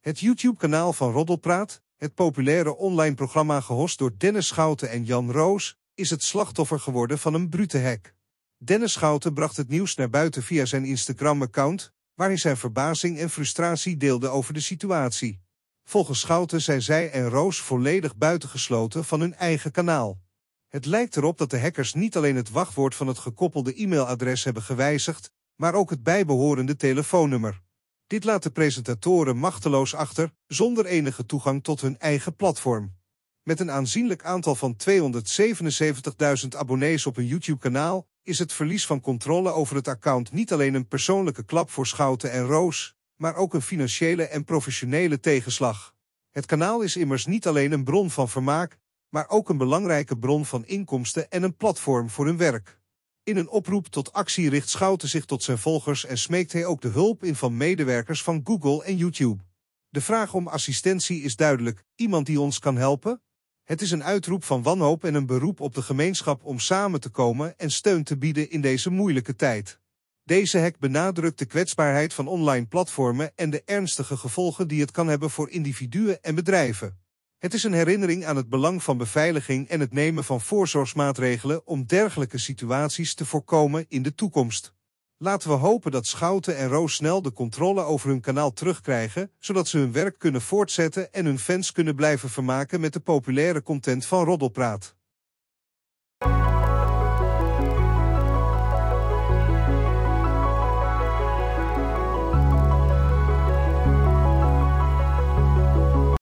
Het YouTube-kanaal van Roddelpraat, het populaire online programma gehost door Dennis Schouten en Jan Roos, is het slachtoffer geworden van een brute hack. Dennis Schouten bracht het nieuws naar buiten via zijn Instagram-account, waarin zijn verbazing en frustratie deelde over de situatie. Volgens Schouten zijn zij en Roos volledig buitengesloten van hun eigen kanaal. Het lijkt erop dat de hackers niet alleen het wachtwoord van het gekoppelde e-mailadres hebben gewijzigd, maar ook het bijbehorende telefoonnummer. Dit laat de presentatoren machteloos achter, zonder enige toegang tot hun eigen platform. Met een aanzienlijk aantal van 277.000 abonnees op een YouTube-kanaal is het verlies van controle over het account niet alleen een persoonlijke klap voor Schouten en Roos, maar ook een financiële en professionele tegenslag. Het kanaal is immers niet alleen een bron van vermaak, maar ook een belangrijke bron van inkomsten en een platform voor hun werk. In een oproep tot actie richt Schouten zich tot zijn volgers en smeekt hij ook de hulp in van medewerkers van Google en YouTube. De vraag om assistentie is duidelijk, iemand die ons kan helpen? Het is een uitroep van wanhoop en een beroep op de gemeenschap om samen te komen en steun te bieden in deze moeilijke tijd. Deze hack benadrukt de kwetsbaarheid van online platformen en de ernstige gevolgen die het kan hebben voor individuen en bedrijven. Het is een herinnering aan het belang van beveiliging en het nemen van voorzorgsmaatregelen om dergelijke situaties te voorkomen in de toekomst. Laten we hopen dat Schouten en Roos snel de controle over hun kanaal terugkrijgen, zodat ze hun werk kunnen voortzetten en hun fans kunnen blijven vermaken met de populaire content van Roddelpraat.